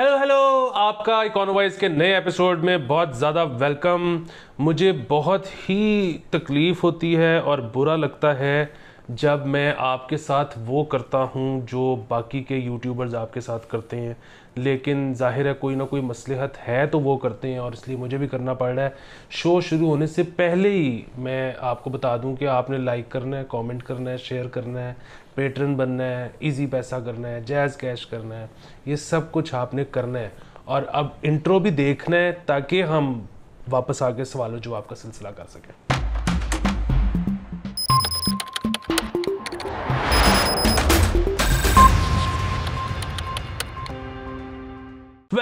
Hello hello आपका इकोनोवाइज के नए एपिसोड में बहुत ज़्यादा वेलकम मुझे बहुत ही तकलीफ़ होती है और बुरा लगता है जब मैं आपके साथ वो करता हूँ जो बाकी के यूट्यूबर्स आपके साथ करते हैं लेकिन जाहिर है कोई ना कोई मसलहत है तो वो करते हैं और इसलिए मुझे भी करना पड़ रहा है शो शुरू होने से पहले ही मैं आपको बता दूं कि आपने लाइक करना है कमेंट करना है शेयर करना है पेटर्न बनना है इजी पैसा करना है जैज़ कैश करना है ये सब कुछ आपने करना है और अब इंट्रो भी देखना है ताकि हम वापस आके सवालों जवाब का सिलसिला कर सकें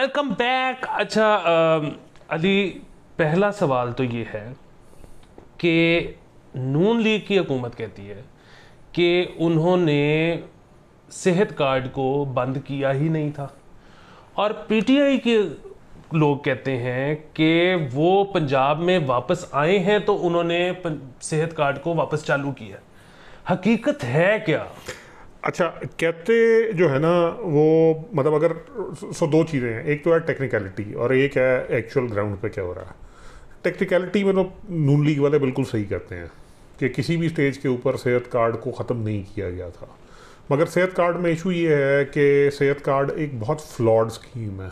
वेलकम बैक अच्छा अली पहला सवाल तो ये है कि नून लीग की हुकूमत कहती है कि उन्होंने सेहत कार्ड को बंद किया ही नहीं था और पीटीआई के लोग कहते हैं कि वो पंजाब में वापस आए हैं तो उन्होंने सेहत कार्ड को वापस चालू किया हकीकत है क्या अच्छा कहते जो है ना वो मतलब अगर सो दो चीज़ें हैं एक तो है टेक्निकलिटी और एक है एक्चुअल ग्राउंड पे क्या हो रहा है टेक्निकलिटी मतलब तो नून लीग वाले बिल्कुल सही करते हैं कि किसी भी स्टेज के ऊपर सेहत कार्ड को ख़त्म नहीं किया गया था मगर सेहत कार्ड में इशू ये है कि सेहत कार्ड एक बहुत फ्लॉड स्कीम है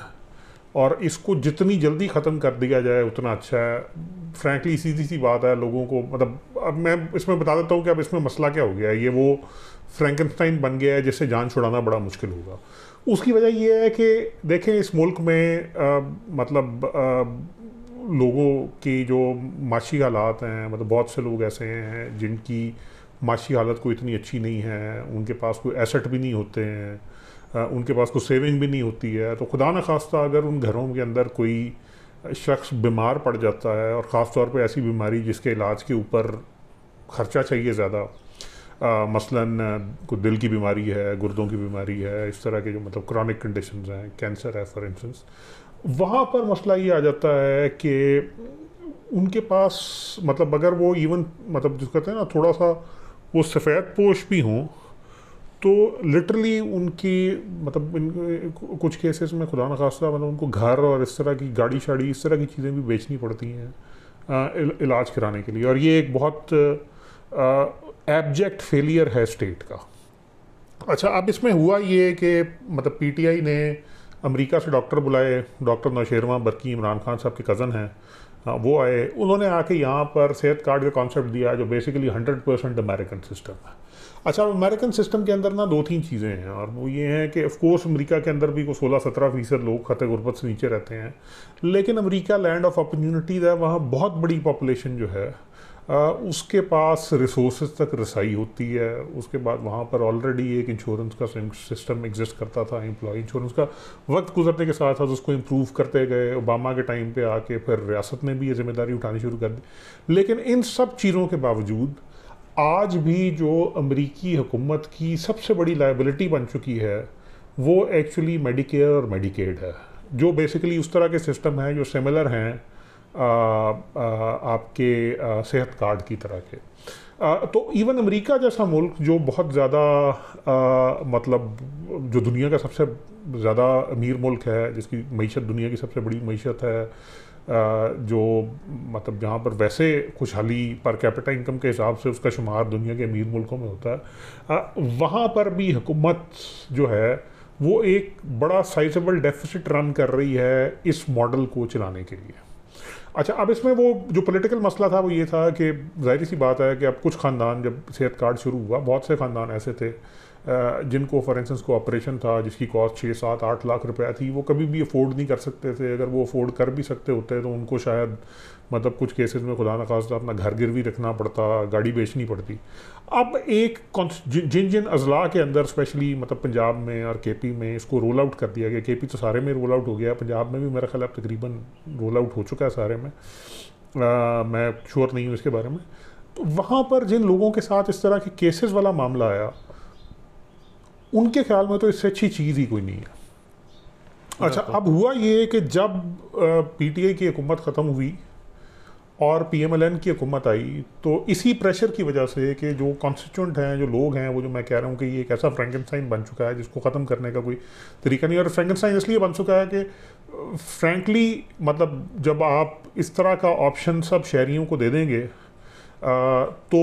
और इसको जितनी जल्दी ख़त्म कर दिया जाए उतना अच्छा है फ्रैंकली सीधी सी बात है लोगों को मतलब अब मैं इसमें बता देता हूँ कि अब इसमें मसला क्या हो गया है ये वो फ्रैंकनस्टाइन बन गया है जिससे जान छुड़ाना बड़ा मुश्किल होगा उसकी वजह यह है कि देखें इस मुल्क में आ, मतलब आ, लोगों की जो माशी हालात हैं मतलब बहुत से लोग ऐसे हैं जिनकी माशी हालत कोई इतनी अच्छी नहीं है उनके पास कोई एसेट भी नहीं होते हैं उनके पास कोई सेविंग भी नहीं होती है तो खुदा न खास्ता अगर उन घरों के अंदर कोई शख्स बीमार पड़ जाता है और ख़ास तौर पर ऐसी बीमारी जिसके इलाज के ऊपर खर्चा चाहिए ज़्यादा मसलन को दिल की बीमारी है गुर्दों की बीमारी है इस तरह के जो मतलब क्रॉनिक कंडीशन हैं कैंसर है फॉर इंस्टेंस वहाँ पर मसला ये आ जाता है कि उनके पास मतलब अगर वो इवन मतलब जिस कहते हैं ना थोड़ा सा वो सफ़ेद पोश भी हों तो लिटरली उनकी मतलब इन कुछ केसेस में खुदा न खास्ता मतलब उनको घर और इस तरह की गाड़ी शाड़ी इस तरह की चीज़ें भी बेचनी पड़ती हैं इलाज कराने के लिए और ये एक बहुत एबजेक्ट फेलियर है स्टेट का अच्छा अब इसमें हुआ ये कि मतलब पीटीआई ने अमेरिका से डॉक्टर बुलाए डॉक्टर नौशेरवा बरकी इमरान खान साहब के कज़न हैं वो आए उन्होंने आके यहाँ पर सेहत कार्ड का कॉन्सेप्ट दिया जो basically hundred percent American system है अच्छा अमेरिकन सिस्टम के अंदर ना दो तीन चीज़ें हैं और वो ये हैं कि ऑफकोर्स अमेरिका के अंदर भी को सोलह सत्रह फीसद लोग खत गुरबत से नीचे रहते हैं लेकिन अमेरिका लैंड ऑफ अपॉर्चुनिटीज़ है वहाँ बहुत बड़ी पॉपुलेशन जो है उसके पास रिसोर्स तक रसाई होती है उसके बाद वहाँ पर ऑलरेडी एक इंश्योरेंस का सिस्टम एग्जिस्ट करता था एम्प्लॉय इंश्योरेंस का वक्त गुजरने के साथ साथ उसको इम्प्रूव करते गए ओबामा के टाइम पे आके फिर रियासत ने भी ये जिम्मेदारी उठानी शुरू कर दी लेकिन इन सब चीज़ों के बावजूद आज भी जो अमरीकी हुकूमत की सबसे बड़ी लाइबिलिटी बन चुकी है वो एक्चुअली मेडिकेयर और मेडिकेड है जो बेसिकली उस तरह के सिस्टम हैं जो सिमिलर हैं आपके सेहत कार्ड की तरह के तो इवन अमेरिका जैसा मुल्क जो बहुत ज़्यादा मतलब जो दुनिया का सबसे ज़्यादा अमीर मुल्क है जिसकी मीशत दुनिया की सबसे बड़ी मीशत है जो मतलब जहाँ पर वैसे खुशहाली पर कैपिटल इनकम के हिसाब से उसका शुमार दुनिया के अमीर मुल्कों में होता है वहाँ पर भी हुकूमत जो है वो एक बड़ा साइजेबल डेफिसिट रन कर रही है इस मॉडल को चलाने के लिए अच्छा अब इसमें वो जो पॉलिटिकल मसला था वो ये था कि जाहिर सी बात है कि अब कुछ ख़ानदान जब सेहत कार्ड शुरू हुआ बहुत से ख़ानदान ऐसे थे जिनको फॉर इंस्टेंस को ऑपरेशन था जिसकी कॉस्ट छः सात आठ लाख रुपया थी वो कभी भी अफोर्ड नहीं कर सकते थे अगर वो अफोर्ड कर भी सकते होते तो उनको शायद मतलब कुछ केसेस में खुदा न खास्ता अपना घर गिरवी रखना पड़ता गाड़ी बेचनी पड़ती अब एक जिन जिन अजला के अंदर स्पेशली मतलब पंजाब में और के पी में इसको रोल आउट कर दिया गया के पी तो सारे में रोल आउट हो गया पंजाब में भी मेरा ख्याल अब तकरीबन रोल आउट हो चुका है सारे में आ, मैं श्योर नहीं हूँ इसके बारे में तो वहाँ पर जिन लोगों के साथ इस तरह के केसेस वाला मामला आया उनके ख्याल में तो इससे अच्छी चीज़ ही कोई नहीं है अच्छा अब हुआ ये कि जब आई की हुकूमत ख़त्म हुई और पीएमएलएन की हुकूमत आई तो इसी प्रेशर की वजह से कि जो कॉन्स्टिट्यूंट हैं जो लोग हैं वो जो मैं कह रहा हूँ कि ये एक ऐसा फ्रेंकनसाइन बन चुका है जिसको ख़त्म करने का कोई तरीका नहीं और फ्रेंकनसाइन इसलिए बन चुका है कि फ्रेंकली मतलब जब आप इस तरह का ऑप्शन सब शहरीों को दे देंगे आ, तो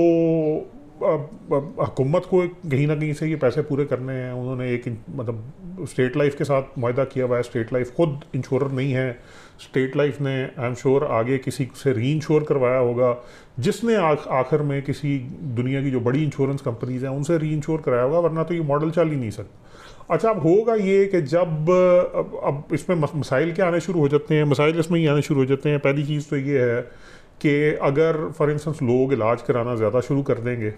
हुकूमत को कहीं ना कहीं से ये पैसे पूरे करने हैं उन्होंने एक मतलब स्टेट लाइफ के साथ माहा किया हुआ है स्टेट लाइफ खुद इंश्योर नहीं है स्टेट लाइफ ने आई एम श्योर आगे किसी से री इंश्योर करवाया होगा जिसने आखिर में किसी दुनिया की जो बड़ी इंश्योरेंस कंपनीज हैं उनसे री इंश्योर कराया होगा वरना तो ये मॉडल चल ही नहीं सकता अच्छा अब होगा ये कि जब अब, अब इसमें मसाइल के आने शुरू हो जाते हैं मसाइल इसमें ही आने शुरू हो जाते हैं पहली चीज़ तो ये है कि अगर फॉर इंस्टेंस लोग इलाज कराना ज़्यादा शुरू कर देंगे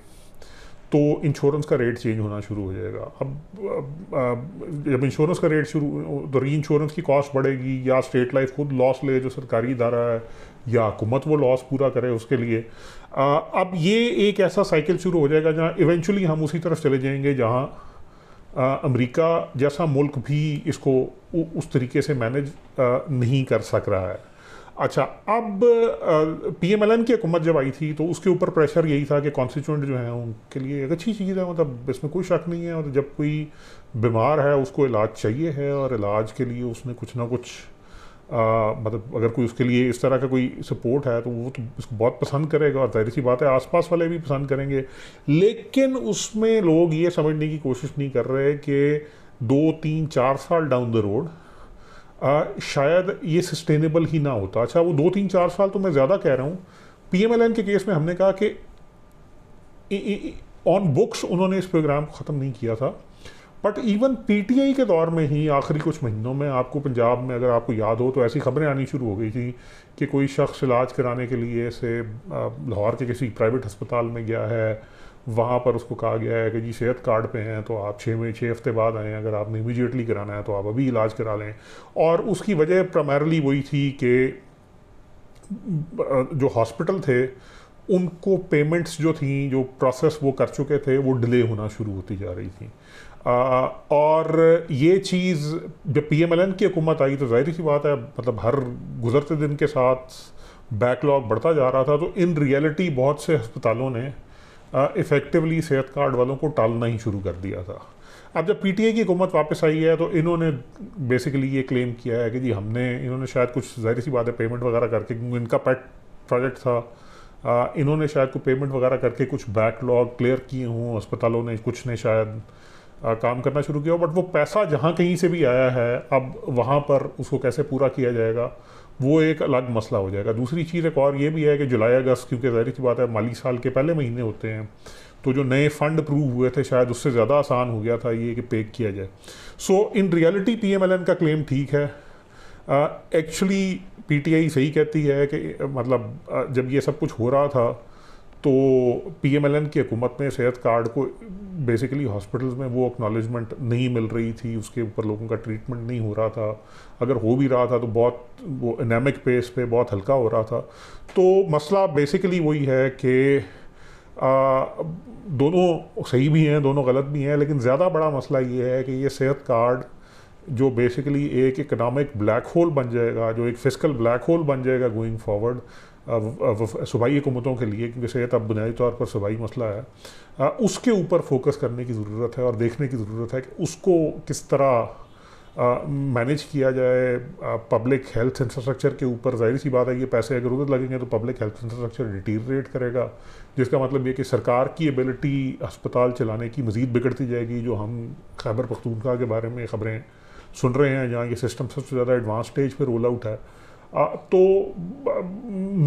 तो इंश्योरेंस का रेट चेंज होना शुरू हो जाएगा अब, अब, अब जब इंश्योरेंस का रेट शुरू तो री इंश्योरेंस की कॉस्ट बढ़ेगी या स्टेट लाइफ खुद लॉस ले जो सरकारी इदारा है या हुकूमत वो लॉस पूरा करे उसके लिए आ, अब ये एक ऐसा साइकिल शुरू हो जाएगा जहाँ इवेंचुअली हम उसी तरफ चले जाएंगे जहाँ अमरीका जैसा मुल्क भी इसको उ, उस तरीके से मैनेज नहीं कर सक रहा है अच्छा अब पी एम एल एन की हुकूमत जब आई थी तो उसके ऊपर प्रेशर यही था कि कॉन्स्टिट्यूंट जो है उनके लिए एक अच्छी चीज़ है मतलब इसमें कोई शक नहीं है और जब कोई बीमार है उसको इलाज चाहिए है और इलाज के लिए उसने कुछ ना कुछ आ, मतलब अगर कोई उसके लिए इस तरह का कोई सपोर्ट है तो वो तो इसको बहुत पसंद करेगा और जाहिर सी बात है आसपास वाले भी पसंद करेंगे लेकिन उसमें लोग ये समझने की कोशिश नहीं कर रहे कि दो तीन चार साल डाउन द रोड आ, शायद ये सस्टेनेबल ही ना होता अच्छा वो दो तीन चार साल तो मैं ज़्यादा कह रहा हूँ पीएमएलएन के केस में हमने कहा कि ऑन बुक्स उन्होंने इस प्रोग्राम को ख़त्म नहीं किया था बट इवन पीटीआई के दौर में ही आखिरी कुछ महीनों में आपको पंजाब में अगर आपको याद हो तो ऐसी खबरें आनी शुरू हो गई थी कि कोई शख्स इलाज कराने के लिए से लाहौर के किसी प्राइवेट अस्पताल में गया है वहाँ पर उसको कहा गया है कि जी सेहत कार्ड पे हैं तो आप छः में छः हफ्ते बाद आएँ अगर आपने इमीजिएटली कराना है तो आप अभी इलाज करा लें और उसकी वजह प्रमारली वही थी कि जो हॉस्पिटल थे उनको पेमेंट्स जो थी जो प्रोसेस वो कर चुके थे वो डिले होना शुरू होती जा रही थी आ, और ये चीज़ जब पी एम एल एन की हुकूमत आई तो जाहिर सी बात है मतलब हर गुजरते दिन के साथ बैकलॉग बढ़ता जा रहा था तो इन रियलिटी बहुत से अस्पतालों ने इफ़ेक्टिवली सेहत कार्ड वालों को टालना ही शुरू कर दिया था अब जब आई की हुकूमत वापस आई है तो इन्होंने बेसिकली ये क्लेम किया है कि जी हमने इन्होंने शायद कुछ जाहिर सी बात है पेमेंट वगैरह करके क्योंकि इनका पैट प्रोजेक्ट था आ, इन्होंने शायद को पेमेंट वगैरह करके कुछ बैकलॉग क्लियर किए हों अस्पतालों ने कुछ ने शायद आ, काम करना शुरू किया बट वो पैसा जहाँ कहीं से भी आया है अब वहाँ पर उसको कैसे पूरा किया जाएगा वो एक अलग मसला हो जाएगा दूसरी चीज़ एक और ये भी है कि जुलाई अगस्त क्योंकि जाहिर सी बात है माली साल के पहले महीने होते हैं तो जो नए फंड अप्रूव हुए थे शायद उससे ज़्यादा आसान हो गया था ये कि पे किया जाए सो इन रियलिटी पीएमएलएन का क्लेम ठीक है एक्चुअली uh, पीटीआई सही कहती है कि मतलब uh, जब ये सब कुछ हो रहा था तो पी एम एल एन की हुकूमत में सेहत कार्ड को बेसिकली हॉस्पिटल्स में वो एक्नॉलेजमेंट नहीं मिल रही थी उसके ऊपर लोगों का ट्रीटमेंट नहीं हो रहा था अगर हो भी रहा था तो बहुत वो इनामिक पेस पे बहुत हल्का हो रहा था तो मसला बेसिकली वही है कि दोनों सही भी हैं दोनों गलत भी हैं लेकिन ज़्यादा बड़ा मसला ये है कि ये सेहत कार्ड जो बेसिकली एक इकनॉमिक ब्लैक होल बन जाएगा जो एक फिजिकल ब्लैक होल बन जाएगा गोइंग फॉरवर्ड सूबाई हुकूमतों के लिए क्योंकि सेहत तो अब बुनियादी तौर पर सूबाई मसला है उसके ऊपर फोकस करने की ज़रूरत है और देखने की ज़रूरत है कि उसको किस तरह मैनेज किया जाए पब्लिक हेल्थ इंफ्रास्ट्रक्चर के ऊपर जाहिर सी बात है ये पैसे अगर उधर लगेंगे तो पब्लिक हेल्थ इंफ्रास्ट्रक्चर डिटीरिएट करेगा जिसका मतलब ये कि सरकार की एबिलिटी अस्पताल चलाने की मज़ीद बिगड़ती जाएगी जो हम खैबर पख्तूनखा के बारे में ख़बरें सुन रहे हैं जहाँ ये सिस्टम सबसे ज़्यादा एडवांस स्टेज पर रोल आउट है तो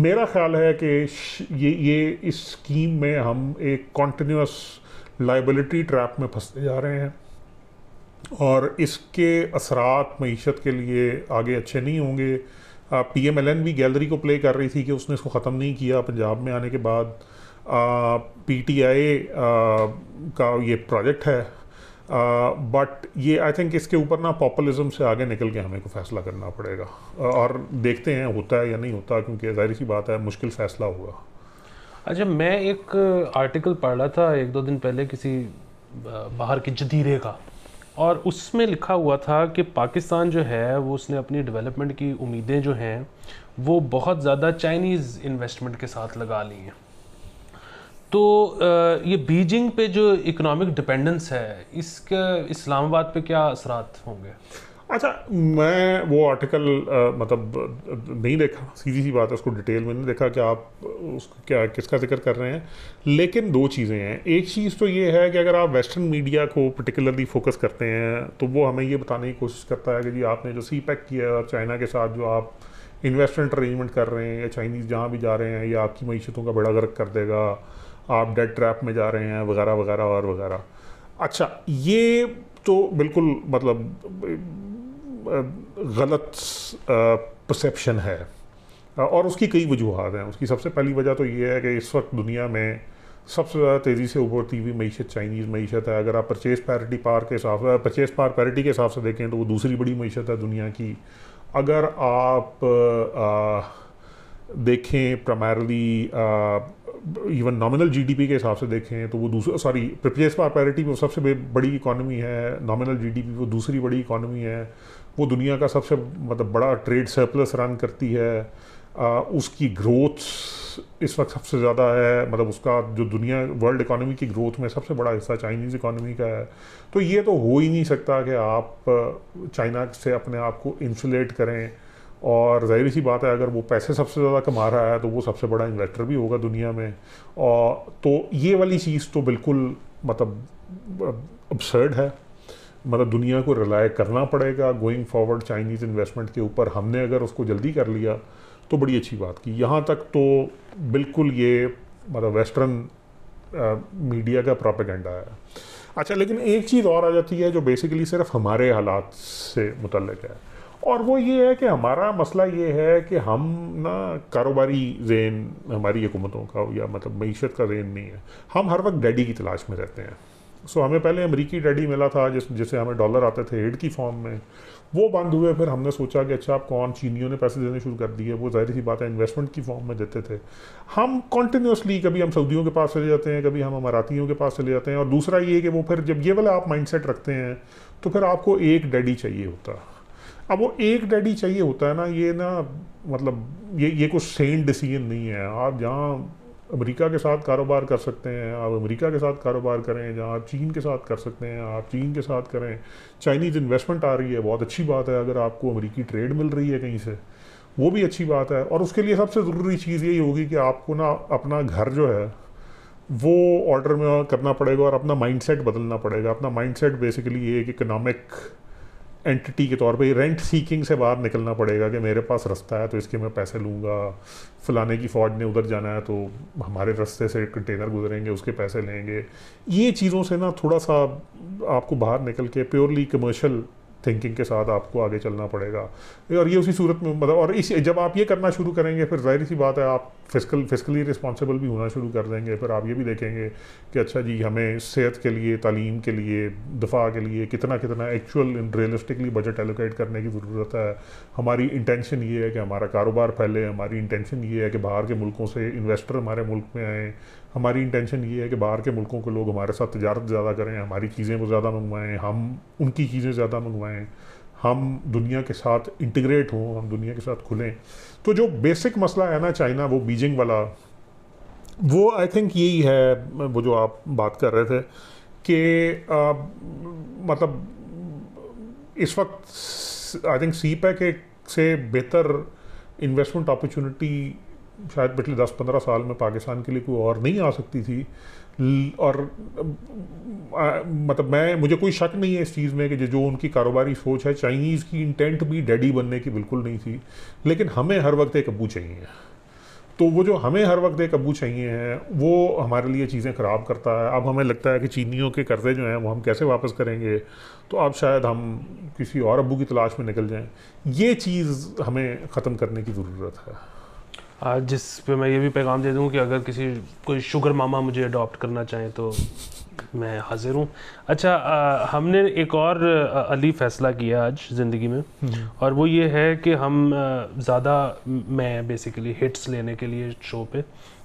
मेरा ख्याल है कि ये ये इस स्कीम में हम एक कॉन्टीन्यूस लाइबिलिटी ट्रैप में फंसते जा रहे हैं और इसके असरात मीशत के लिए आगे अच्छे नहीं होंगे पी एम एल एन भी गैलरी को प्ले कर रही थी कि उसने इसको ख़त्म नहीं किया पंजाब में आने के बाद पी टी आई का ये प्रोजेक्ट है बट ये आई थिंक इसके ऊपर ना पॉपुलिज्म से आगे निकल के हमें को फैसला करना पड़ेगा और देखते हैं होता है या नहीं होता क्योंकि जाहिर सी बात है मुश्किल फैसला होगा अच्छा मैं एक आर्टिकल पढ़ रहा था एक दो दिन पहले किसी बाहर के जदीरे का और उसमें लिखा हुआ था कि पाकिस्तान जो है वो उसने अपनी डेवलपमेंट की उम्मीदें जो हैं वो बहुत ज़्यादा चाइनीज़ इन्वेस्टमेंट के साथ लगा ली हैं तो ये बीजिंग पे जो इकोनॉमिक डिपेंडेंस है इसके इस्लामाबाद पे क्या असरात होंगे अच्छा मैं वो आर्टिकल मतलब नहीं देखा सीधी सी बात है उसको डिटेल में नहीं देखा कि आप उसको क्या किसका जिक्र कर रहे हैं लेकिन दो चीज़ें हैं एक चीज़ तो ये है कि अगर आप वेस्टर्न मीडिया को पर्टिकुलरली फोकस करते हैं तो वो हमें ये बताने की कोशिश करता है कि जी आपने जो सी पैक e किया और चाइना के साथ जो आप इन्वेस्टमेंट अरेंजमेंट कर रहे हैं या चाइनीज़ जहाँ भी जा रहे हैं या आपकी मीशतों का बड़ा गर्क कर देगा आप डेड ट्रैप में जा रहे हैं वगैरह वगैरह और वगैरह अच्छा ये तो बिल्कुल मतलब गलत परसेप्शन है और उसकी कई वजूहत हैं उसकी सबसे पहली वजह तो ये है कि इस वक्त दुनिया में सबसे ज़्यादा तेज़ी से उभरती हुई मीशत चाइनीज़ मीशत है अगर आप परचेज़ पैरिटी पार के हिसाब से परचेज़ पार पैरिटी के हिसाब से देखें तो वो दूसरी बड़ी मीशत है दुनिया की अगर आप आ, देखें प्रमारली इवन नॉमिनल जीडीपी के हिसाब से देखें तो वो दूसरा सॉरी प्रिपेस पर पैरिटी वो सबसे बड़ी इकानमी है नॉमिनल जीडीपी वो दूसरी बड़ी इकानमी है वो दुनिया का सबसे मतलब बड़ा ट्रेड सरप्लस रन करती है आ, उसकी ग्रोथ इस वक्त सबसे ज़्यादा है मतलब उसका जो दुनिया वर्ल्ड इकॉनमी की ग्रोथ में सबसे बड़ा हिस्सा चाइनीज़ इकानमी का है तो ये तो हो ही नहीं सकता कि आप चाइना से अपने आप को इंसुलेट करें और जाहिर सी बात है अगर वो पैसे सबसे ज़्यादा कमा रहा है तो वो सबसे बड़ा इन्वेस्टर भी होगा दुनिया में और तो ये वाली चीज़ तो बिल्कुल मतलब अपसर्ड है मतलब दुनिया को रिलाय करना पड़ेगा गोइंग फॉरवर्ड चाइनीज़ इन्वेस्टमेंट के ऊपर हमने अगर उसको जल्दी कर लिया तो बड़ी अच्छी बात की यहाँ तक तो बिल्कुल ये मतलब वेस्टर्न मीडिया का प्रोपेगेंडा है अच्छा लेकिन एक चीज़ और आ जाती है जो बेसिकली सिर्फ हमारे हालात से मुतलक है और वो ये है कि हमारा मसला ये है कि हम ना कारोबारी जेन हमारी हुकूमतों का या मतलब मीशत का जेन नहीं है हम हर वक्त डैडी की तलाश में रहते हैं सो हमें पहले अमरीकी डैडी मिला था जिस जिसे हमें डॉलर आते थे एड की फॉर्म में वो बंद हुए फिर हमने सोचा कि अच्छा आप कौन चीनियों ने पैसे देने शुरू कर दिए वो जाहिर सी बात है इन्वेस्टमेंट की फॉर्म में देते थे हम कॉन्टीन्यूसली कभी हम सऊदियों के पास चले जाते हैं कभी हम अमारातियों के पास चले जाते हैं और दूसरा ये कि वो फिर जब ये वाला आप माइंड रखते हैं तो फिर आपको एक डैडी चाहिए होता अब वो एक डैडी चाहिए होता है ना ये ना मतलब ये ये कुछ सेन डिसीजन नहीं है आप जहाँ अमेरिका के साथ कारोबार कर सकते हैं आप अमेरिका के साथ कारोबार करें जहाँ आप चीन के साथ कर सकते हैं आप चीन के साथ करें चाइनीज़ इन्वेस्टमेंट आ रही है बहुत अच्छी बात है अगर आपको अमेरिकी ट्रेड मिल रही है कहीं से वो भी अच्छी बात है और उसके लिए सबसे ज़रूरी चीज़ यही होगी कि आपको ना अपना घर जो है वो ऑर्डर में करना पड़ेगा और अपना माइंडसेट बदलना पड़ेगा अपना माइंडसेट बेसिकली एक इकोनॉमिक एंटिटी के तौर पे रेंट सीकिंग से बाहर निकलना पड़ेगा कि मेरे पास रास्ता है तो इसके मैं पैसे लूँगा फलाने की फौज ने उधर जाना है तो हमारे रास्ते से कंटेनर गुजरेंगे उसके पैसे लेंगे ये चीज़ों से ना थोड़ा सा आपको बाहर निकल के प्योरली कमर्शल थिंकिंग के साथ आपको आगे चलना पड़ेगा और ये उसी सूरत में मतलब और इस जब आप ये करना शुरू करेंगे फिर जाहिर सी बात है आप फिजिकल फिजिकली रिस्पॉन्सिबल भी होना शुरू कर देंगे फिर आप ये भी देखेंगे कि अच्छा जी हमें सेहत के लिए तालीम के लिए दफा के लिए कितना कितना एक्चुअल रियलिस्टिकली बजट एलोकेट करने की ज़रूरत है हमारी इंटेंशन ये है कि हमारा कारोबार फैले हमारी इंटेंशन ये है कि बाहर के मुल्कों से इन्वेस्टर हमारे मुल्क में आएँ हमारी इंटेंशन ये है कि बाहर के मुल्कों के लोग हमारे साथ तजारत ज़्यादा करें हमारी चीज़ें वो ज़्यादा मंगवाएँ हम उनकी चीज़ें ज़्यादा मंगवाएँ हम दुनिया के साथ इंटीग्रेट हों हम दुनिया के साथ खुलें तो जो बेसिक मसला है ना चाइना वो बीजिंग वाला वो आई थिंक यही है वो जो आप बात कर रहे थे कि मतलब इस वक्त आई थिंक सी पैक से बेहतर इन्वेस्टमेंट अपॉर्चुनिटी शायद पिछले 10-15 साल में पाकिस्तान के लिए कोई और नहीं आ सकती थी और आ, मतलब मैं मुझे कोई शक नहीं है इस चीज़ में कि जो उनकी कारोबारी सोच है चाइनीज़ की इंटेंट भी डैडी बनने की बिल्कुल नहीं थी लेकिन हमें हर वक्त एक अबू चाहिए तो वो जो हमें हर वक्त एक अबू चाहिए हैं वो हमारे लिए चीज़ें ख़राब करता है अब हमें लगता है कि चीनियों के कर्जे जो हैं वो हम कैसे वापस करेंगे तो अब शायद हम किसी और अबू की तलाश में निकल जाएं ये चीज़ हमें ख़त्म करने की ज़रूरत है जिस पे मैं ये भी पैगाम दे दूँ कि अगर किसी कोई शुगर मामा मुझे अडॉप्ट करना चाहें तो मैं हाजिर हूँ अच्छा आ, हमने एक और अली फैसला किया आज ज़िंदगी में हम्म। और वो ये है कि हम ज़्यादा मैं बेसिकली हिट्स लेने के लिए शो पे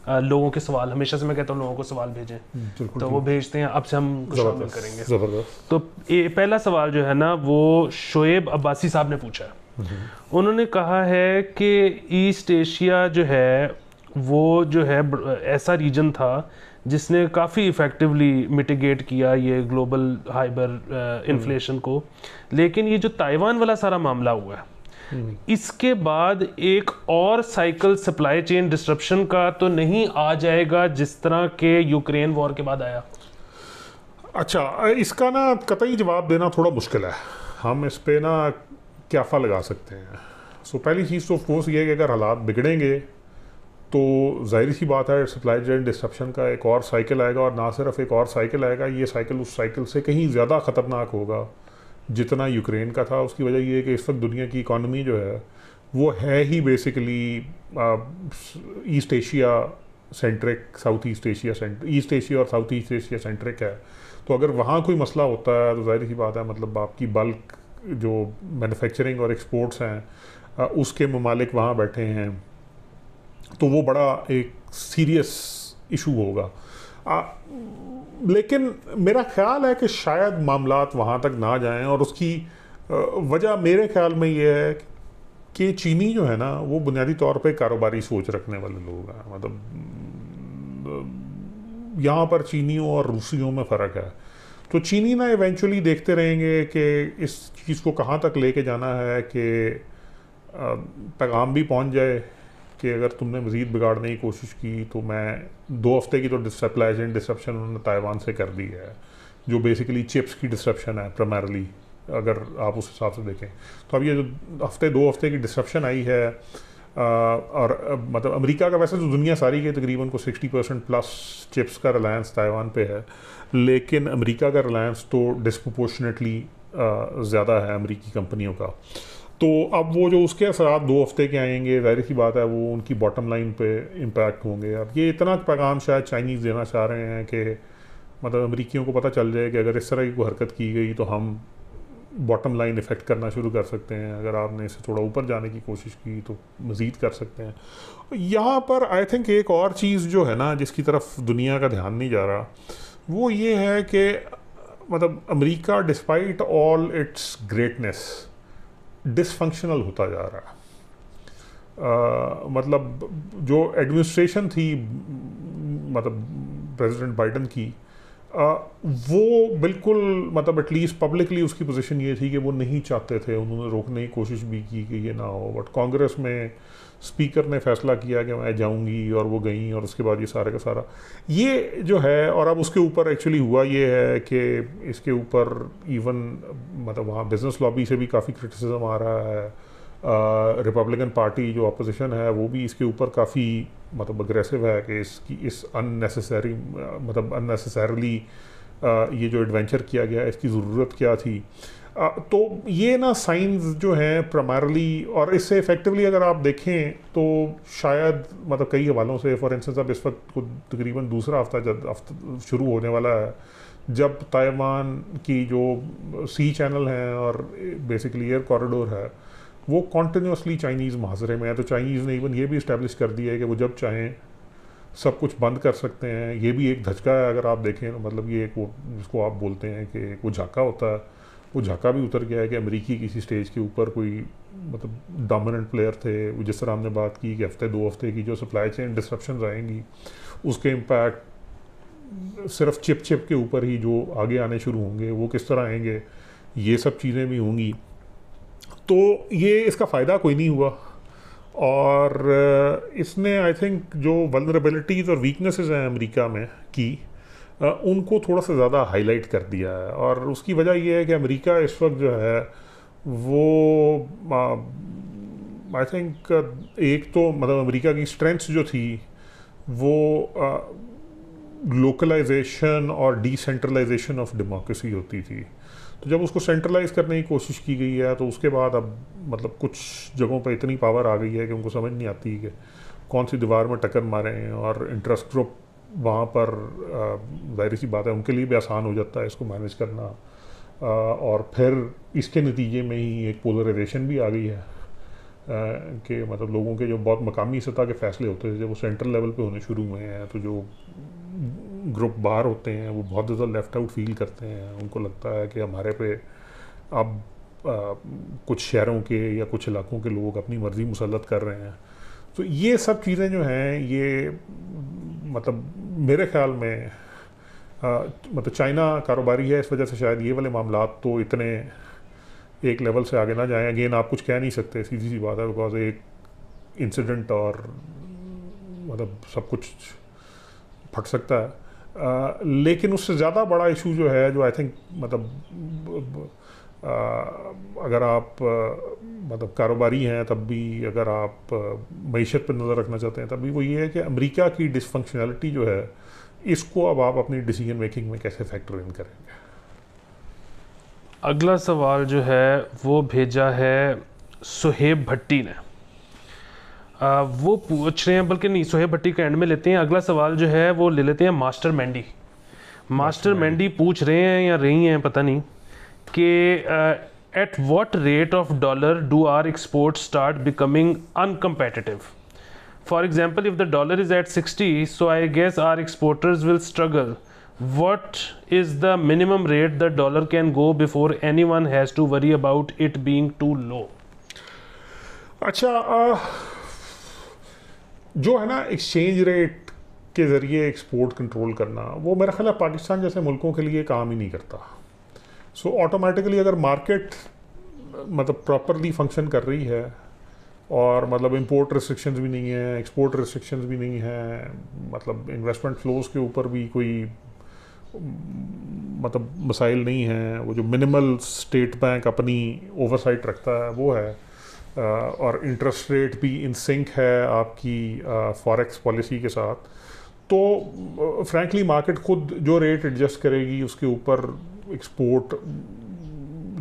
आ, लोगों के सवाल हमेशा से मैं कहता हूँ लोगों को सवाल भेजें हम्म, तो वो भेजते हैं अब से हम शामिल करेंगे तो ए, पहला सवाल जो है ना वो शोएब अब्बासी साहब ने पूछा है हम्म। उन्होंने कहा है कि ईस्ट एशिया जो है वो जो है ऐसा रीजन था जिसने काफ़ी इफ़ेक्टिवली मिटिगेट किया ये ग्लोबल हाइबर इन्फ्लेशन को लेकिन ये जो ताइवान वाला सारा मामला हुआ है हम्म। इसके बाद एक और साइकिल सप्लाई चेन डिस्ट्रप्शन का तो नहीं आ जाएगा जिस तरह के यूक्रेन वॉर के बाद आया अच्छा इसका ना कतई जवाब देना थोड़ा मुश्किल है हम इस पर ना क्याफा लगा सकते हैं सो पहली चीज़ तो ऑफकोर्स ये है कि अगर हालात बिगड़ेंगे तो जाहिर सी बात है सप्लाई चेन डिस्ट्रप्शन का एक और साइकिल आएगा और ना सिर्फ एक और साइकिल आएगा ये साइकिल उस साइकिल से कहीं ज़्यादा ख़तरनाक होगा जितना यूक्रेन का था उसकी वजह यह है कि इस वक्त दुनिया की इकानमी जो है वो है ही basically East Asia centric South East Asia East Asia और साउथ ईस्ट एशिया सेंट्रिक है तो अगर वहाँ कोई मसला होता है तो जाहिर सी बात है मतलब आपकी बल्क जो मैन्युफैक्चरिंग और एक्सपोर्ट्स हैं उसके ममालिक वहाँ बैठे हैं तो वो बड़ा एक सीरियस इशू होगा आ, लेकिन मेरा ख्याल है कि शायद मामला वहाँ तक ना जाएं और उसकी वजह मेरे ख्याल में ये है कि चीनी जो है ना वो बुनियादी तौर पे कारोबारी सोच रखने वाले लोग हैं मतलब यहाँ पर चीनियों और रूसियों में फ़र्क है तो चीनी ना इवेंचुअली देखते रहेंगे कि इस चीज़ को कहाँ तक लेके जाना है कि पैगाम भी पहुँच जाए कि अगर तुमने मज़ीद बिगाड़ने की कोशिश की तो मैं दो हफ्ते की तो डिसप्लाइज डिसप्शन उन्होंने ताइवान से कर दी है जो बेसिकली चिप्स की डिसप्शन है प्रमारली अगर आप उस हिसाब से देखें तो अब ये जो हफ्ते दो हफ्ते की डिसप्शन आई है आ, और मतलब अमेरिका का वैसे तो दुनिया सारी के तकरीबन को 60 परसेंट प्लस चिप्स का रिलायंस ताइवान पे है लेकिन अमेरिका का रिलायंस तो डिस्प्रपोर्शनेटली ज़्यादा है अमेरिकी कंपनियों का तो अब वो जो उसके असरा दो हफ्ते के आएंगे जाहिर सी बात है वो उनकी बॉटम लाइन पे इम्पैक्ट होंगे अब ये इतना पैगाम शायद चाइनीज़ देना चाह रहे हैं कि मतलब अमरीकियों को पता चल जाए कि अगर इस तरह की कोई हरकत की गई तो हम बॉटम लाइन इफ़ेक्ट करना शुरू कर सकते हैं अगर आपने इसे थोड़ा ऊपर जाने की कोशिश की तो मज़ीद कर सकते हैं यहाँ पर आई थिंक एक और चीज़ जो है ना जिसकी तरफ दुनिया का ध्यान नहीं जा रहा वो ये है कि मतलब America despite all its greatness dysfunctional होता जा रहा है Uh, मतलब जो एडमिनिस्ट्रेशन थी मतलब प्रेसिडेंट बाइडन की आ, वो बिल्कुल मतलब एटलीस्ट पब्लिकली उसकी पोजीशन ये थी कि वो नहीं चाहते थे उन्होंने रोकने की कोशिश भी की कि ये ना हो बट कांग्रेस में स्पीकर ने फैसला किया कि मैं जाऊंगी और वो गई और उसके बाद ये सारे का सारा ये जो है और अब उसके ऊपर एक्चुअली हुआ ये है कि इसके ऊपर इवन मतलब वहाँ बिजनेस लॉबी से भी काफ़ी क्रिटिसिज्म आ रहा है रिपब्लिकन पार्टी जो अपोजिशन है वो भी इसके ऊपर काफ़ी मतलब अग्रेसिव है कि इसकी इस अननेसेसरी मतलब अननेसेसरली ये जो एडवेंचर किया गया इसकी ज़रूरत क्या थी तो ये ना साइंस जो हैं प्रमारली और इससे इफेक्टिवली अगर आप देखें तो शायद मतलब कई हवालों से फॉर इंस्टेंस अब इस वक्त तकरीबन दूसरा हफ्ता जब शुरू होने वाला है जब ताइवान की जो सी चैनल है और बेसिकली एयर कॉरिडोर है वो कॉन्टीन्यूसली चाइनीज़ मुहाजरे में है तो चाइनीज़ ने इवन ये भी इस्टेब्लिश कर दिया है कि वो जब चाहें सब कुछ बंद कर सकते हैं ये भी एक धचका है अगर आप देखें मतलब ये एक वो जिसको आप बोलते हैं कि वो झाका होता है वो झाका भी उतर गया है कि अमरीकी किसी स्टेज के ऊपर कोई मतलब डोमिनेंट प्लेयर थे जिस तरह हमने बात की कि हफ्ते दो हफ्ते की जो सप्लाई चेन डिस्ट्रप्शन आएंगी उसके इम्पैक्ट सिर्फ चिप चिप के ऊपर ही जो आगे आने शुरू होंगे वो किस तरह आएंगे ये सब चीज़ें भी होंगी तो ये इसका फ़ायदा कोई नहीं हुआ और इसने आई थिंक जो वलरेबिलिटीज़ और वीकनेसेस हैं अमेरिका में की उनको थोड़ा सा ज़्यादा हाईलाइट कर दिया है और उसकी वजह यह है कि अमेरिका इस वक्त जो है वो आई थिंक एक तो मतलब अमेरिका की स्ट्रेंथ्स जो थी वो लोकलाइजेशन और डिसेंट्रलाइजेशन ऑफ डेमोक्रेसी होती थी तो जब उसको सेंट्रलाइज करने की कोशिश की गई है तो उसके बाद अब मतलब कुछ जगहों पर इतनी पावर आ गई है कि उनको समझ नहीं आती कि कौन सी दीवार में टक्कर मारें और इंटरेस्ट ग्रुप वहाँ पर जाहिर सी बात है उनके लिए भी आसान हो जाता है इसको मैनेज करना और फिर इसके नतीजे में ही एक पोलराइजेशन भी आ गई है कि मतलब लोगों के जो बहुत मकामी सतह के फैसले होते थे जब वो सेंट्रल लेवल पे होने शुरू हुए हैं तो जो ग्रुप बाहर होते हैं वो बहुत ज़्यादा लेफ्ट आउट फील करते हैं उनको लगता है कि हमारे पे अब कुछ शहरों के या कुछ इलाकों के लोग अपनी मर्ज़ी मुसलत कर रहे हैं तो ये सब चीज़ें जो हैं ये मतलब मेरे ख्याल में आ, मतलब चाइना कारोबारी है इस वजह से शायद ये वाले मामला तो इतने एक लेवल से आगे ना जाएं अगेन आप कुछ कह नहीं सकते सीधी सी बात है बिकॉज एक इंसिडेंट और मतलब सब कुछ फट सकता है आ, लेकिन उससे ज़्यादा बड़ा इशू जो है जो आई थिंक मतलब अगर आप मतलब कारोबारी हैं तब भी अगर आप मीशत पर नज़र रखना चाहते हैं तब भी वो ये है कि अमेरिका की डिसफंक्शनैलिटी जो है इसको अब आप अपनी डिसीजन मेकिंग में कैसे फैक्टर इन करेंगे अगला सवाल जो है वो भेजा है सुहेब भट्टी ने आ, वो पूछ रहे हैं बल्कि नहीं सुहेब भट्टी के एंड में लेते हैं अगला सवाल जो है वो ले लेते हैं मास्टर मैंडी मास्टर मैंडी पूछ रहे हैं या रही हैं पता नहीं कि at what rate of dollar do our export start becoming uncompetitive for example if the dollar is at sixty so I guess our exporters will struggle is the minimum rate the dollar can go before anyone has to worry about it being too low अच्छा आ, जो है ना exchange rate के ज़रिए export control करना वो मेरा ख्याल है पाकिस्तान जैसे मुल्कों के लिए काम ही नहीं करता सो so, ऑटोमेटिकली अगर मार्केट मतलब प्रॉपरली फंक्शन कर रही है और मतलब इंपोर्ट रिस्ट्रिक्शंस भी नहीं है एक्सपोर्ट रिस्ट्रिक्शंस भी नहीं है मतलब इन्वेस्टमेंट फ्लोज के ऊपर भी कोई मतलब मसाइल नहीं है वो जो मिनिमल स्टेट बैंक अपनी ओवरसाइट रखता है वो है uh, और इंटरेस्ट रेट भी इन सिंक है आपकी फॉरेक्स uh, पॉलिसी के साथ तो फ्रैंकली uh, मार्केट खुद जो रेट एडजस्ट करेगी उसके ऊपर एक्सपोर्ट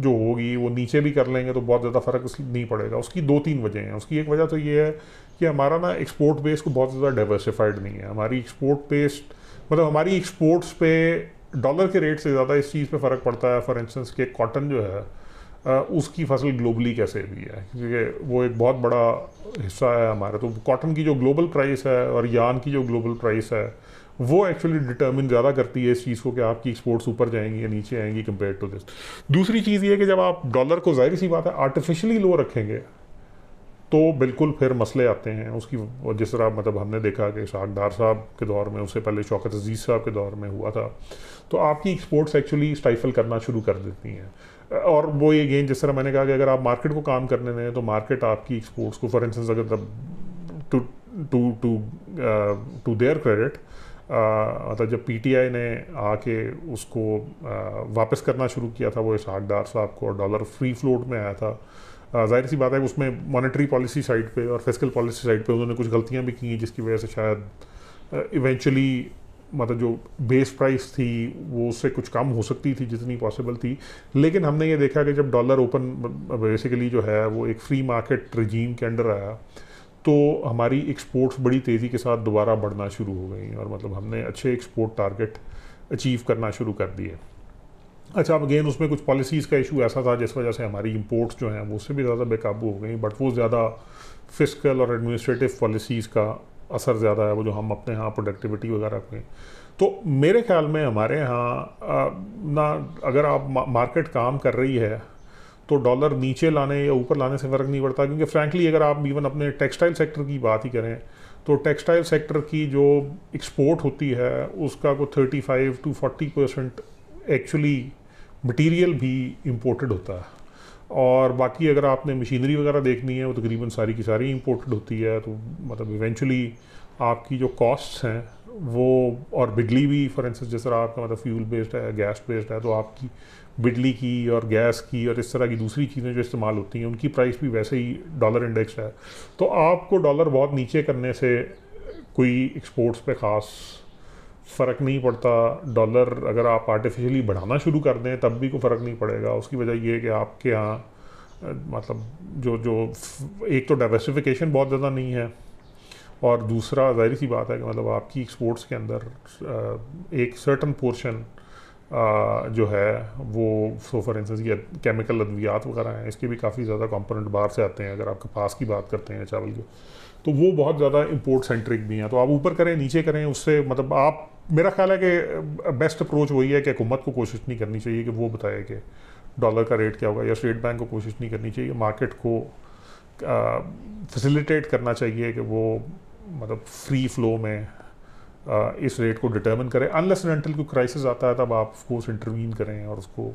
जो होगी वो नीचे भी कर लेंगे तो बहुत ज़्यादा फ़र्क नहीं पड़ेगा उसकी दो तीन वजह हैं उसकी एक वजह तो ये है कि हमारा ना एक्सपोर्ट बेस को बहुत ज़्यादा डाइवर्सिफाइड नहीं है हमारी एक्सपोर्ट बेस्ड मतलब हमारी एक्सपोर्ट्स पे डॉलर के रेट से ज़्यादा इस चीज़ पे फ़र्क पड़ता है फॉर इंस्टेंस कि कॉटन जो है उसकी फसल ग्लोबली कैसे भी है क्योंकि वो एक बहुत बड़ा हिस्सा है हमारा तो कॉटन की जो ग्लोबल प्राइस है और यान की जो ग्लोबल प्राइस है वो एक्चुअली डिटर्मिन ज़्यादा करती है इस चीज़ को कि आपकी एक्सपोर्ट्स ऊपर जाएंगी या नीचे आएंगी कंपेयर टू दिस दूसरी चीज़ ये कि जब आप डॉलर को जाहिर सी बात है आर्टिफिशली लो रखेंगे तो बिल्कुल फिर मसले आते हैं उसकी जिस तरह मतलब हमने देखा कि शाकदार साहब के दौर में उससे पहले शौकत अजीज़ साहब के दौर में हुआ था तो आपकी एक्सपोर्ट्स एक्चुअली स्टाइफल करना शुरू कर देती हैं और वो ये गेंद जिस तरह मैंने कहा कि अगर आप मार्केट को काम करने दें तो मार्केट आपकी एक्सपोर्ट्स को फॉर इंस्टेंस अगर to to to to their credit मतलब जब पीटीआई ने आके उसको वापस करना शुरू किया था वो इसहाक डार साहब को और डॉलर फ्री फ्लोट में आया था जाहिर सी बात है उसमें मॉनेटरी पॉलिसी साइड पे और फिजिकल पॉलिसी साइड पे उन्होंने कुछ गलतियां भी की जिसकी वजह से शायद इवेंचुअली मतलब जो बेस प्राइस थी वो उससे कुछ कम हो सकती थी जितनी पॉसिबल थी लेकिन हमने ये देखा कि जब डॉलर ओपन बेसिकली जो है वो एक फ्री मार्केट रिजीम के अंडर आया तो हमारी एक्सपोर्ट्स बड़ी तेज़ी के साथ दोबारा बढ़ना शुरू हो गई और मतलब हमने अच्छे एक्सपोर्ट टारगेट अचीव करना शुरू कर दिए अच्छा अब अगेन उसमें कुछ पॉलिसीज़ का इशू ऐसा था जिस वजह से हमारी इम्पोर्ट्स जो हैं वो उससे भी ज़्यादा बेकाबू हो गई बट वो ज़्यादा फिजिकल और एडमिनिस्ट्रेटिव पॉलिसीज़ का असर ज़्यादा है वो जो हम अपने यहाँ प्रोडक्टिविटी वगैरह पे तो मेरे ख्याल में हमारे यहाँ ना अगर आप मार्केट काम कर रही है तो डॉलर नीचे लाने या ऊपर लाने से फ़र्क नहीं पड़ता क्योंकि फ्रैंकली अगर आप इवन अपने टेक्सटाइल सेक्टर की बात ही करें तो टेक्सटाइल सेक्टर की जो एक्सपोर्ट होती है उसका को 35 टू 40 परसेंट एक्चुअली मटेरियल भी इम्पोर्टेड होता है और बाकी अगर आपने मशीनरी वगैरह देखनी है वो तकरीबन सारी की सारी इम्पोर्टेड होती है तो मतलब इवेंचुअली आपकी जो कॉस्ट्स हैं वो और बिजली भी फॉर इंस्टेंस जिस तरह आपका मतलब फ्यूल बेस्ड है गैस बेस्ड है तो आपकी बिजली की और गैस की और इस तरह की दूसरी चीज़ें जो इस्तेमाल होती हैं उनकी प्राइस भी वैसे ही डॉलर इंडेक्स है तो आपको डॉलर बहुत नीचे करने से कोई एक्सपोर्ट्स पे ख़ास फ़र्क नहीं पड़ता डॉलर अगर आप आर्टिफिशियली बढ़ाना शुरू कर दें तब भी कोई फ़र्क नहीं पड़ेगा उसकी वजह यह है कि आपके यहाँ मतलब जो जो एक तो डाइवर्सिफिकेशन बहुत ज़्यादा नहीं है और दूसरा जाहिर सी बात है कि मतलब आपकी एक्सपोर्ट्स के अंदर एक सर्टन पोर्शन जो है वो सो फॉर इंस्टेंस ये केमिकल अद्वियात वगैरह हैं इसके भी काफ़ी ज़्यादा कंपोनेंट बाहर से आते हैं अगर आप कपास की बात करते हैं चावल की तो वो बहुत ज़्यादा इम्पोर्ट सेंट्रिक भी हैं तो आप ऊपर करें नीचे करें उससे मतलब आप मेरा ख्याल है कि बेस्ट अप्रोच वही है कि हुकूमत को कोशिश नहीं करनी चाहिए कि वो बताए कि डॉलर का रेट क्या होगा या स्टेट बैंक को कोशिश नहीं करनी चाहिए मार्केट को फैसिलिटेट करना चाहिए कि वो मतलब फ्री फ्लो में आ, uh, इस रेट को डिटर्मिन करें अनलेस रेंटल कोई क्राइसिस आता है तब आप उसको इंटरवीन करें और उसको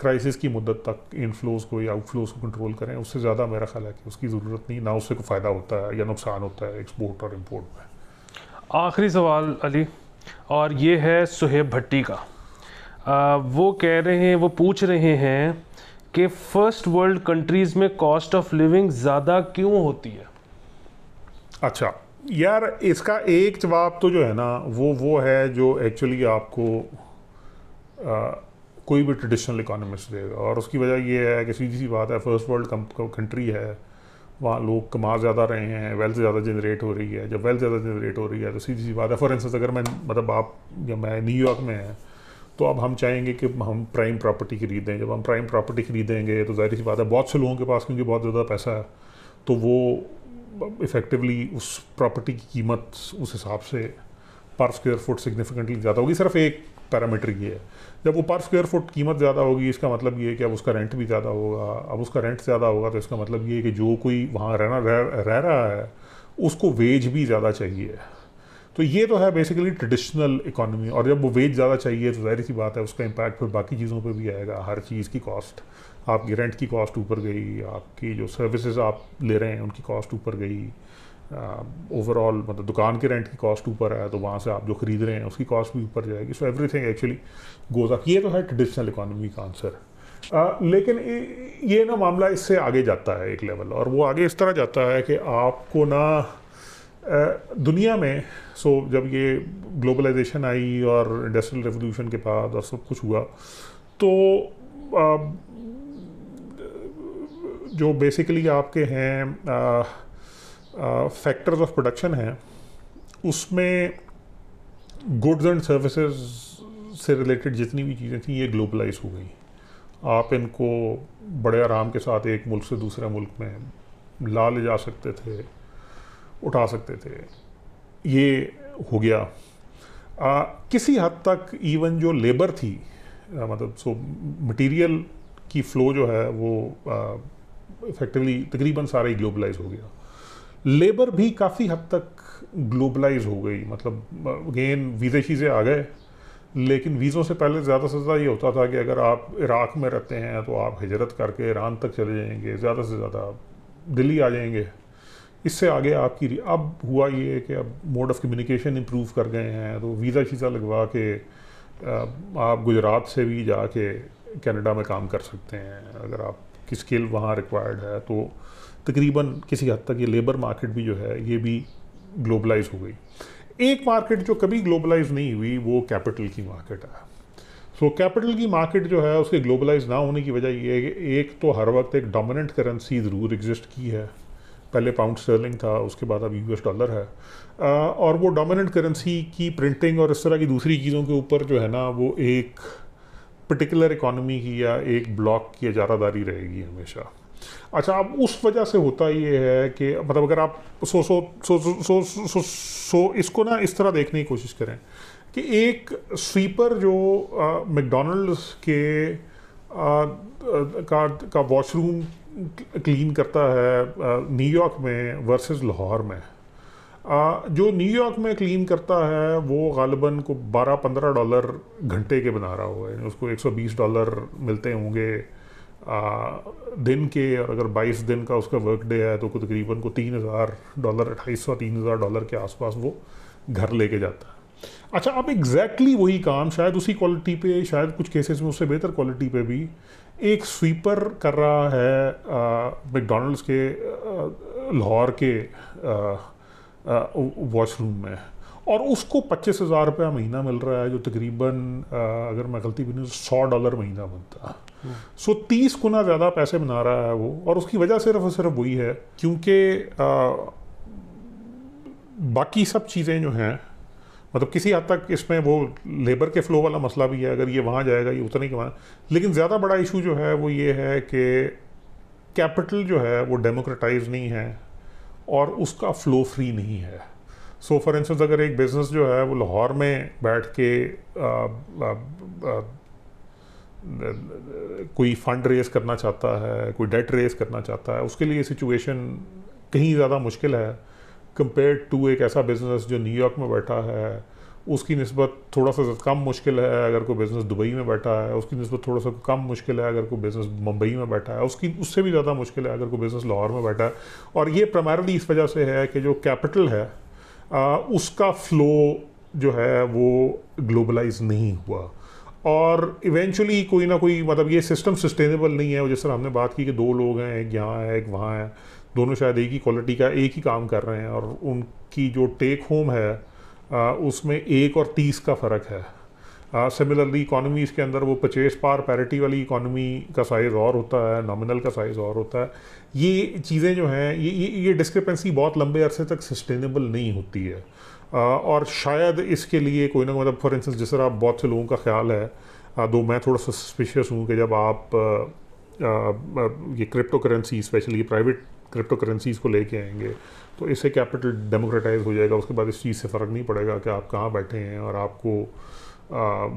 क्राइसिस की मुद्दत तक इनफ्लोज को या आउटफ्लोज को कंट्रोल करें उससे ज़्यादा मेरा ख्याल है कि उसकी ज़रूरत नहीं ना उससे कोई फ़ायदा होता है या नुकसान होता है एक्सपोर्ट और इम्पोर्ट में आखिरी सवाल अली और ये है सुहेब भट्टी का आ, uh, वो कह रहे हैं वो पूछ रहे हैं कि फ़र्स्ट वर्ल्ड कंट्रीज़ में कॉस्ट ऑफ लिविंग ज़्यादा क्यों होती है अच्छा यार इसका एक जवाब तो जो है ना वो वो है जो एक्चुअली आपको आ, कोई भी ट्रेडिशनल इकोनॉमिस्ट देगा और उसकी वजह यह है कि सीधी सी बात है फर्स्ट वर्ल्ड कंट्री है वहाँ लोग कमा ज़्यादा रहे हैं वेल्थ ज़्यादा जनरेट हो रही है जब वेल्थ ज़्यादा जनरेट हो रही है तो सीधी सी बात है फॉर इंस्टेंस अगर मैं मतलब आप या मैं न्यूयॉर्क में है तो अब हम चाहेंगे कि हम प्राइम प्रॉपर्टी खरीदें जब हम प्राइम प्रॉपर्टी खरीदेंगे तो जाहिर सी बात है बहुत से लोगों के पास क्योंकि बहुत ज़्यादा पैसा है तो वो इफ़ेक्टिवली उस प्रॉपर्टी की कीमत उस हिसाब से पर स्क्वेयर फुट सिग्निफिकेंटली ज़्यादा होगी सिर्फ एक पैरामीटर ये है जब वो पर स्क्वेयर फुट कीमत ज़्यादा होगी इसका मतलब ये है कि अब उसका रेंट भी ज़्यादा होगा अब उसका रेंट ज़्यादा होगा तो इसका मतलब ये है कि जो कोई वहाँ रहना रह, रह रहा है उसको वेज भी ज़्यादा चाहिए तो ये तो है बेसिकली ट्रेडिशनल इकोनॉमी और जब वो वेज ज़्यादा चाहिए तो जाहिर सी बात है उसका इम्पैक्ट फिर बाकी चीज़ों पर भी आएगा हर चीज़ की कॉस्ट आपकी रेंट की कॉस्ट ऊपर गई आपकी जो सर्विसेज आप ले रहे हैं उनकी कॉस्ट ऊपर गई ओवरऑल uh, मतलब दुकान के रेंट की कॉस्ट ऊपर है तो वहाँ से आप जो ख़रीद रहे हैं उसकी कॉस्ट भी ऊपर जाएगी so everything actually goes up ये तो है ट्रेडिशनल इकोनॉमी का आंसर uh, लेकिन ये ना मामला इससे आगे जाता है एक लेवल और वो आगे इस तरह जाता है कि आपको ना दुनिया में सो जब ये ग्लोबलाइजेशन आई और इंडस्ट्रियल रेवोल्यूशन के बाद और सब कुछ हुआ तो जो बेसिकली आपके हैं फैक्टर्स ऑफ प्रोडक्शन हैं उसमें गुड्स एंड सर्विसेज से रिलेटेड जितनी भी चीज़ें थी ये ग्लोबलाइज हो गई आप इनको बड़े आराम के साथ एक मुल्क से दूसरे मुल्क में ला ले जा सकते थे उठा सकते थे ये हो गया आ, किसी हद तक इवन जो लेबर थी आ, मतलब सो मटेरियल की फ़्लो जो है वो आ, इफेक्टिवली तकरीबन सारा ही ग्लोबलाइज हो गया लेबर भी काफ़ी हद तक ग्लोबलाइज हो गई मतलब अगेन वीज़े शीज़े आ गए लेकिन वीज़ों से पहले ज़्यादा से ज़्यादा ये होता था कि अगर आप इराक़ में रहते हैं तो आप हिजरत करके ईरान तक चले जाएंगे ज़्यादा से ज़्यादा दिल्ली आ जाएंगे इससे आगे आपकी अब हुआ ये कि अब मोड ऑफ़ कम्युनिकेशन इम्प्रूव कर गए हैं तो वीज़ा शीज़ा लगवा के आप गुजरात से भी जाके कनाडा में काम कर सकते हैं अगर आप की स्किल वहाँ रिक्वायर्ड है तो तकरीबन किसी हद तक ये लेबर मार्केट भी जो है ये भी ग्लोबलाइज हो गई एक मार्केट जो कभी ग्लोबलाइज नहीं हुई वो कैपिटल की मार्केट है सो so, कैपिटल की मार्केट जो है उसके ग्लोबलाइज ना होने की वजह ये है कि एक तो हर वक्त एक डोमिनेंट करेंसी ज़रूर एग्जिस्ट की है पहले पाउंड स्टर्लिंग था उसके बाद अब यूएस डॉलर है आ, और वो डोमिनेंट करेंसी की प्रिंटिंग और इस तरह की दूसरी चीज़ों के ऊपर जो है ना वो एक पर्टिकुलर इकोनॉमी की या एक ब्लॉक की इजारादारी रहेगी हमेशा अच्छा अब उस वजह से होता ये है कि मतलब अगर आप सो सो सो सो सो, सो, सो इसको ना इस तरह देखने की कोशिश करें कि एक स्वीपर जो मैकडोनल्ड्स के आ, का का वॉशरूम क्लीन करता है न्यूयॉर्क में वर्सेस लाहौर में जो न्यूयॉर्क में क्लीन करता है वो गालिबा को 12-15 डॉलर घंटे के बना रहा होगा उसको 120 डॉलर मिलते होंगे दिन के और अगर 22 दिन का उसका वर्क डे है तो तकरीबन को तीन हज़ार डॉलर अट्ठाईस सौ तीन हज़ार डॉलर के आसपास वो घर लेके जाता है अच्छा अब एग्जैक्टली exactly वही काम शायद उसी क्वालिटी पे शायद कुछ केसेस में उससे बेहतर क्वालिटी पे भी एक स्वीपर कर रहा है मैकडोनल्ड्स के लाहौर के आ, वॉशरूम में और उसको पच्चीस हज़ार रुपया महीना मिल रहा है जो तकरीबन अगर मैं गलती भी नहीं तो सौ डॉलर महीना बनता है हम्म। सो तीस गुना ज़्यादा पैसे बना रहा है वो और उसकी वजह सिर्फ और सिर्फ वही है क्योंकि बाकी सब चीज़ें जो हैं मतलब किसी हद तक इसमें वो लेबर के फ्लो वाला मसला भी है अगर ये वहाँ जाएगा ये उतने के वहाँ लेकिन ज़्यादा बड़ा इशू जो है वो ये है कि कैपिटल जो है वो डेमोक्रेटाइज नहीं है और उसका फ्लो फ्री नहीं है सो फॉर इंस्टेंस अगर एक बिज़नेस जो है वो लाहौर में बैठ के आ, आ, आ, कोई फंड रेज करना चाहता है कोई डेट रेज करना चाहता है उसके लिए सिचुएशन कहीं ज़्यादा मुश्किल है कंपेयर टू एक ऐसा बिज़नेस जो न्यूयॉर्क में बैठा है उसकी नस्बत थोड़ा सा कम मुश्किल है अगर कोई बिज़नेस दुबई में बैठा है उसकी नस्बत थोड़ा सा कम मुश्किल है अगर कोई बिज़नेस मुंबई में बैठा है उसकी उससे भी ज़्यादा मुश्किल है अगर कोई बिज़नेस लाहौर में बैठा है और ये प्राइमरली इस वजह से है कि जो कैपिटल है आ, उसका फ्लो जो है वो ग्लोबलाइज नहीं हुआ और इवेंचुअली कोई ना कोई मतलब ये सिस्टम सस्टेनेबल नहीं है जिस तरह हमने बात की कि दो लोग हैं एक यहाँ है एक वहाँ है दोनों शायद एक ही क्वालिटी का एक ही काम कर रहे हैं और उनकी जो टेक होम है उसमें एक और तीस का फ़र्क है सिमिलरली इकोनॉमीज़ के अंदर वो पचेस पार पैरिटी वाली इकोनॉमी का साइज़ और होता है नॉमिनल का साइज़ और होता है ये चीज़ें जो हैं ये ये ये डिस्क्रिपेंसी बहुत लंबे अरसे तक सस्टेनेबल नहीं होती है uh, और शायद इसके लिए कोई ना कोई मतलब फॉर इंस्टेंस जिस तरह बहुत से लोगों का ख्याल है दो मैं थोड़ा सा सस्पिशियस हूँ कि जब आप आ, ये cryptocurrency specially private cryptocurrencies को लेके आएंगे तो इससे कैपिटल डेमोक्रेटाइज हो जाएगा उसके बाद इस चीज़ से फ़र्क नहीं पड़ेगा कि आप कहाँ बैठे हैं और आपको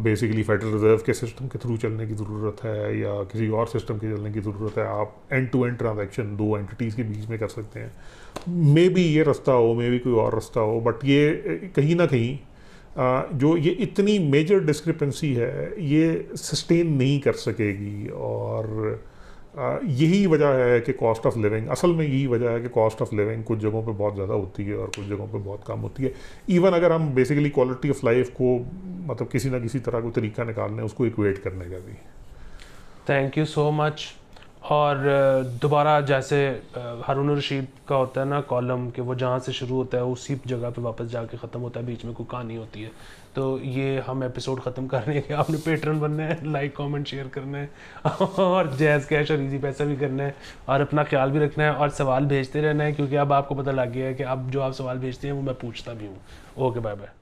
बेसिकली फेडरल रिजर्व के सिस्टम के थ्रू चलने की ज़रूरत है या किसी और सिस्टम के चलने की ज़रूरत है आप एंड टू एंड ट्रांजेक्शन दो एंटिटीज़ के बीच में कर सकते हैं मे बी ये रास्ता हो मे बी कोई और रास्ता हो बट ये कहीं ना कहीं आ, जो ये इतनी मेजर डिस्क्रिपेंसी है ये सस्टेन नहीं कर सकेगी और यही वजह है कि कॉस्ट ऑफ लिविंग असल में यही वजह है कि कॉस्ट ऑफ लिविंग कुछ जगहों पे बहुत ज़्यादा होती है और कुछ जगहों पे बहुत कम होती है इवन अगर हम बेसिकली क्वालिटी ऑफ लाइफ को मतलब किसी ना किसी तरह को तरीका निकालने उसको इक्वेट करने का भी थैंक यू सो मच और दोबारा जैसे हारून रशीद का होता है ना कॉलम कि वो जहाँ से शुरू होता है उसी जगह पे वापस जाके ख़त्म होता है बीच में कोई कहानी होती है तो ये हम एपिसोड ख़त्म कर रहे हैं आपने पेटर्न बनना है लाइक कमेंट शेयर करना है और जैज़ कैश और इजी पैसा भी करना है और अपना ख्याल भी रखना है और सवाल भेजते रहना है क्योंकि अब आपको पता लग गया है कि अब जो आप सवाल भेजते हैं वो मैं पूछता भी हूँ ओके बाय बाय